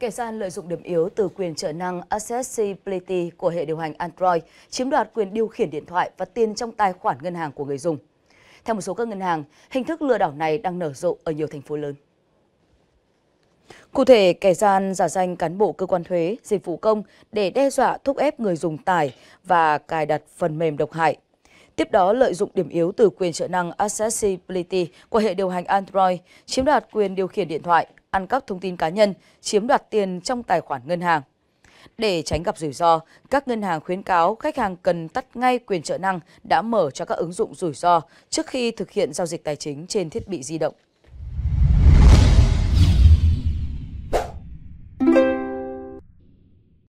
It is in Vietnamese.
Kẻ gian lợi dụng điểm yếu từ quyền trợ năng accessibility của hệ điều hành Android, chiếm đoạt quyền điều khiển điện thoại và tiền trong tài khoản ngân hàng của người dùng. Theo một số các ngân hàng, hình thức lừa đảo này đang nở rộ ở nhiều thành phố lớn. Cụ thể, kẻ gian giả danh cán bộ cơ quan thuế, dịch vụ công để đe dọa thúc ép người dùng tải và cài đặt phần mềm độc hại Tiếp đó lợi dụng điểm yếu từ quyền trợ năng Accessibility của hệ điều hành Android, chiếm đoạt quyền điều khiển điện thoại, ăn cắp thông tin cá nhân, chiếm đoạt tiền trong tài khoản ngân hàng. Để tránh gặp rủi ro, các ngân hàng khuyến cáo khách hàng cần tắt ngay quyền trợ năng đã mở cho các ứng dụng rủi ro trước khi thực hiện giao dịch tài chính trên thiết bị di động.